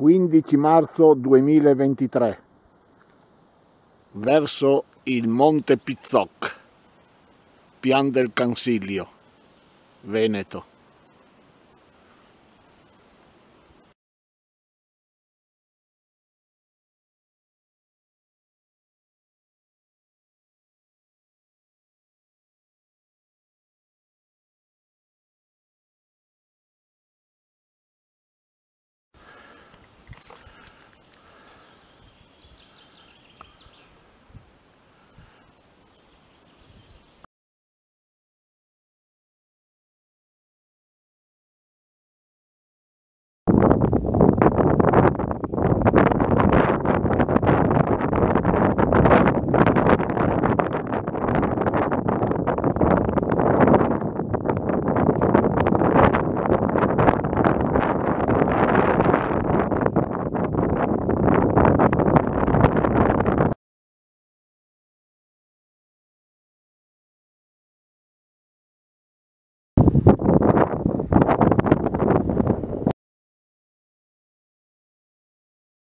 15 marzo 2023 verso il monte Pizzoc, Pian del Cansiglio, Veneto.